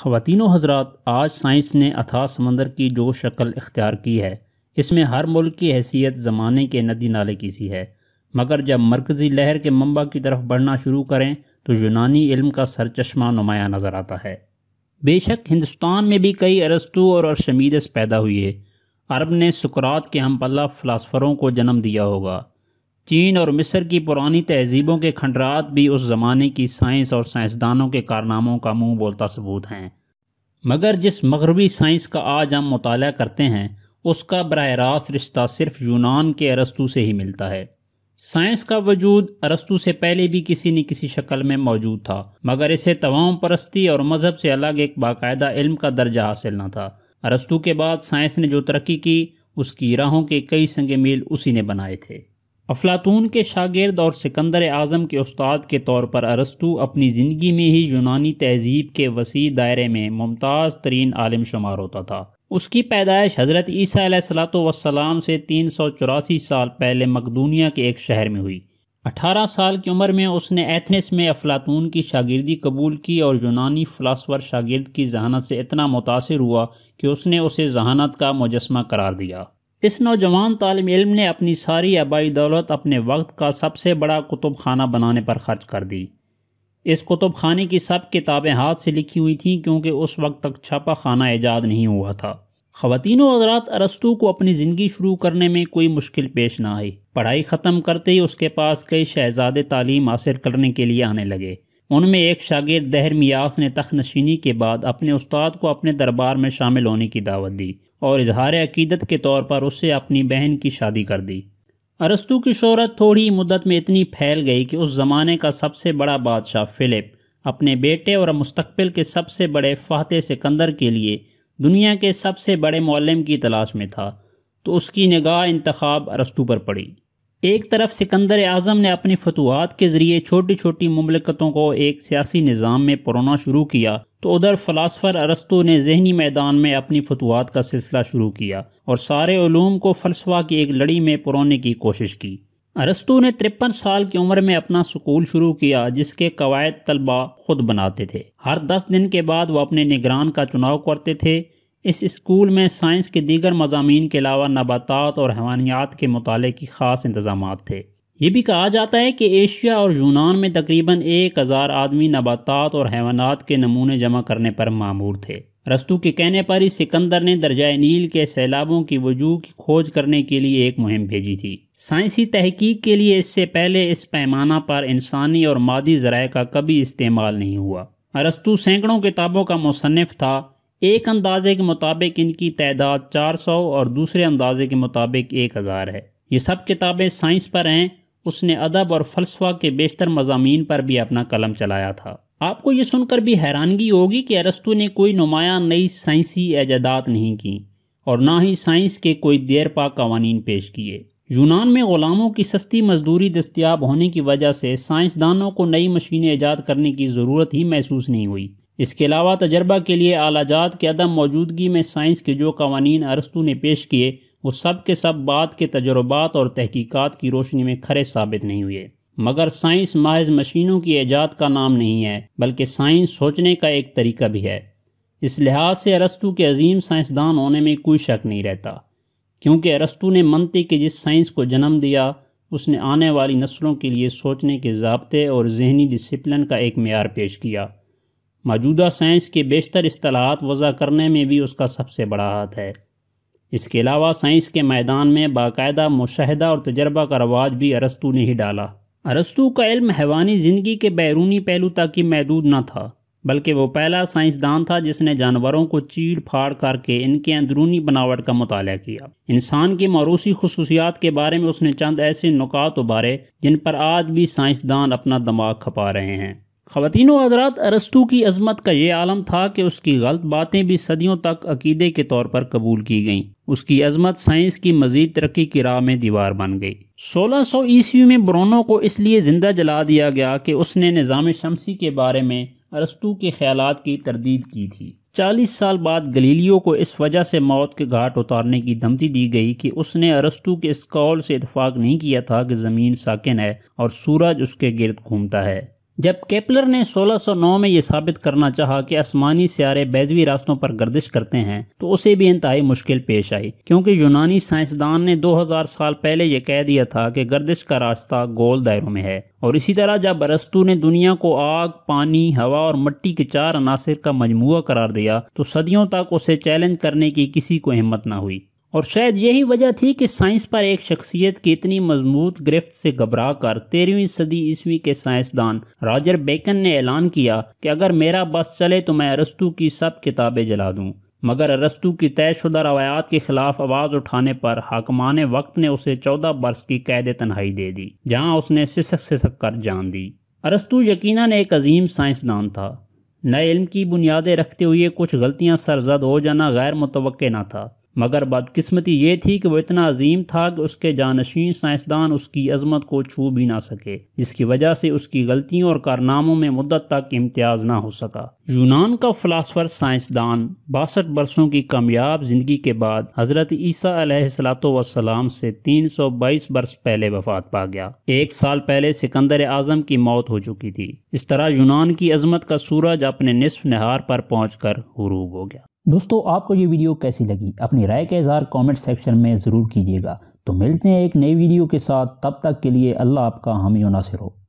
ख़वातिनों हजरात आज साइंस ने अथा समंदर की जो शक्ल इख्तियार की है इसमें हर मुल्क की हैसियत ज़माने के नदी नाले की सी है मगर जब मरकज़ी लहर के मंबा की तरफ बढ़ना शुरू करें तो यूनानी इल्म का सरचमा नुमाया नज़र आता है बेशक हिंदुस्तान में भी कई अरस्तु और अरशमीदस पैदा हुई है अरब ने सुकरात के हम पल्ला फ़िलासफ़रों को जन्म दिया होगा चीन और मिस्र की पुरानी तहजीबों के खंडरात भी उस ज़माने की साइंस और साइंसदानों के कारनामों का मुँह बोलता सबूत हैं मगर जिस मगरबी साइंस का आज हम मुताल करते हैं उसका बरह रास्त रिश्ता सिर्फ यूनान के अरस्तु से ही मिलता है साइंस का वजूद अरस्तु से पहले भी किसी न किसी शक्ल में मौजूद था मगर इसे तवाम परस्ती और मज़हब से अलग एक बाकायदा इल्म का दर्जा हासिल न था अरस्तु के बाद साइंस ने जो तरक्की की उसकी राहों के कई संग मील उसी ने बनाए थे अफलातून के शागिर्द और सिकंदर आज़म के उस्ताद के तौर पर अरस्तु अपनी ज़िंदगी में ही यूनानी तहजीब के वसी दायरे में मुमताज़ तरीन आलम शुमार होता था उसकी पैदाइश हज़रत ईसा सलाम से तीन सौ चौरासी साल पहले मकदूनिया के एक शहर में हुई अठारह साल की उम्र में उसने एथनिस में अफलातून की शागिर्दी कबूल की और यूनानी फ़िलासफ़र शागिर्द की जहानत से इतना मुतासर हुआ कि उसने उसे जहानत का मुजस्मा करार दिया इस नौजवान तालब इल्म ने अपनी सारी आबाई दौलत अपने वक्त का सबसे बड़ा कुतुब खाना बनाने पर खर्च कर दी इस कुतुब खाने की सब किताबें हाथ से लिखी हुई थीं क्योंकि उस वक्त तक छापा खाना ईजाद नहीं हुआ था ख़वान हजरात अरस्तु को अपनी ज़िंदगी शुरू करने में कोई मुश्किल पेश ना आई पढ़ाई ख़त्म करते ही उसके पास कई शहजादे तालीम हासिल करने के लिए आने लगे उनमें एक शागिर मियास ने तख नशीनी के बाद अपने उस्ताद को अपने दरबार में शामिल होने की दावत दी और इजहार अकीदत के तौर पर उससे अपनी बहन की शादी कर दी अरस्तु की शहरत थोड़ी मुद्दत में इतनी फैल गई कि उस ज़माने का सबसे बड़ा बादशाह फ़िलिप अपने बेटे और मुस्तबिल के सबसे बड़े फाते सिकंदर के लिए दुनिया के सबसे बड़े मौलम की तलाश में था तो उसकी निगाह इंतखब अरस्तु पर पड़ी एक तरफ सिकंदर आज़म ने अपनी फतवाहत के ज़रिए छोटी छोटी ममलकतों को एक सियासी निज़ाम में परोना शुरू किया तो उधर फ़लासफ़र अरस्तु ने जहनी मैदान में अपनी फतवाहत का सिलसिला शुरू किया और सारे ओलूम को फ़लसफ़ा की एक लड़ी में परोने की कोशिश की अरस्तु ने तिरपन साल की उम्र में अपना स्कूल शुरू किया जिसके कवायद तलबा खुद बनाते थे हर दस दिन के बाद वह अपने निगरान का चुनाव करते थे इस स्कूल में साइंस के दीगर मजामी के अलावा नबातात और हवानियात के मताले की ख़ास इंतजाम थे ये भी कहा जाता है कि एशिया और यूनान में तकरीबन एक हज़ार आदमी नबातात और हैवानात के नमूने जमा करने पर मामूर थे रस्तू के कहने पर ही सिकंदर ने दर्जा नील के सैलाबों की वजूह की खोज करने के लिए एक मुहिम भेजी थी साइंसी तहकीक के लिए इससे पहले इस पैमाना पर इंसानी और मादी जराए का कभी इस्तेमाल नहीं हुआ अरस्तु सैकड़ों किताबों का मुसनफ़ था एक अंदाज़े के मुताबिक इनकी तादाद 400 और दूसरे अंदाज़े के मुताबिक 1000 है ये सब किताबें साइंस पर हैं उसने अदब और फलसफा के बेशतर मजामी पर भी अपना कलम चलाया था आपको ये सुनकर भी हैरानगी होगी कि अरस्तु ने कोई नुमाया नई साइंसी ऐजादात नहीं की और ना ही साइंस के कोई देर पा कवानीन पेश किए यूनान में ग़ुलामों की सस्ती मजदूरी दस्तियाब होने की वजह से साइंसदानों को नई मशीनें ईजाद करने की ज़रूरत ही महसूस नहीं हुई इसके अलावा तजर्बा के लिए आलाजात की अदम मौजूदगी में साइंस के जो कवानीन अरस्तू ने पेश किए वो सब के सब बात के तजुर्बात और तहकीक़ात की रोशनी में खरे साबित नहीं हुए मगर साइंस महज मशीनों की ईजाद का नाम नहीं है बल्कि साइंस सोचने का एक तरीका भी है इस लिहाज से अरस्तु के अजीम साइंसदान होने में कोई शक नहीं रहता क्योंकि अरस्तु ने मनती के जिस साइंस को जन्म दिया उसने आने वाली नस्लों के लिए सोचने के जबते और जहनी डिसिप्लिन का एक मैार पेश किया मौजूदा साइंस के बेशतर असलाहत वज़ा करने में भी उसका सबसे बड़ा हाथ है इसके अलावा साइंस के मैदान में बाकायदा मुशाहदा और तजर्बा का रवाज भी अरस्तु ने ही डाला अरस्तु का इल्म हैवानी ज़िंदगी के बैरूनी पहलू तक ही महदूद न था बल्कि वह पहला साइंसदान था जिसने जानवरों को चीड़ फाड़ करके इनके अंदरूनी बनावट का मताल किया इंसान की मौरूसी खसूसियात के बारे में उसने चंद ऐसे नुकात उबारे जिन पर आज भी साइंसदान अपना दिमाग खपा रहे हैं ख़वान हजरात अरस्तू की अजमत का ये आलम था कि उसकी गलत बातें भी सदियों तक अकीदे के तौर पर कबूल की गईं उसकी अजमत साइंस की मजीद तरक्की की राह में दीवार बन गई 1600 सौ ईस्वी में ब्रोनो को इसलिए ज़िंदा जला दिया गया कि उसने निज़ाम शमसी के बारे में अरस्तू के ख्याल की तरदीद की थी चालीस साल बाद गलीलियो को इस वजह से मौत के घाट उतारने की धमकी दी गई कि उसने अरस्तू के इस कौल से इतफाक़ नहीं किया था कि ज़मीन साकिन है और सूरज उसके गिरद घूमता है जब केपलर ने 1609 में यह साबित करना चाहा कि आसमानी सियारे बैजवी रास्तों पर गर्दिश करते हैं तो उसे भी इंतहाई मुश्किल पेश आई क्योंकि यूनानी साइंसदान ने 2000 साल पहले यह कह दिया था कि गर्दिश का रास्ता गोल दायरों में है और इसी तरह जब अरस्तू ने दुनिया को आग पानी हवा और मट्टी के चार अनासर का मजमू करार दिया तो सदियों तक उसे चैलेंज करने की किसी को हिम्मत न हुई और शायद यही वजह थी कि साइंस पर एक शख्सियत की इतनी मजबूत गिरफ्त से घबरा कर तेरहवीं सदी ईस्वी के साइंसदान रॉजर बेकन ने ऐलान किया कि अगर मेरा बस चले तो मैं अरस्तु की सब किताबें जला दूं मगर अरस्तु की तयशुदा रवायात के खिलाफ आवाज़ उठाने पर हाकमान वक्त ने उसे चौदह बरस की कैद तनहाई दे दी जहाँ उसने सिसक सिसक कर जान दी अरस्तु यकीनन एक अजीम साइंसदान था नए इल्म की बुनियादें रखते हुए कुछ गलतियां सरजद हो जाना गैर मुतव ना था मगर बदकस्मती ये थी कि वह इतना अजीम था कि उसके जानशीन साइंसदान उसकी अजमत को छू भी ना सके जिसकी वजह से उसकी गलतियों और कारनामों में मुद्दत तक इम्तियाज ना हो सका यूनान का फलासफर साइंसदान बासठ बरसों की कामयाब ज़िंदगी के बाद हज़रत ईसा सलाम से तीन सौ बाईस बरस पहले वफात पा गया एक साल पहले सिकंदर आज़म की मौत हो चुकी थी इस तरह यूनान की अजमत का सूरज अपने निसफ नहार पर पहुँच कर हो गया दोस्तों आपको ये वीडियो कैसी लगी अपनी राय का इजहार कमेंट सेक्शन में ज़रूर कीजिएगा तो मिलते हैं एक नई वीडियो के साथ तब तक के लिए अल्लाह आपका हामी नासिर हो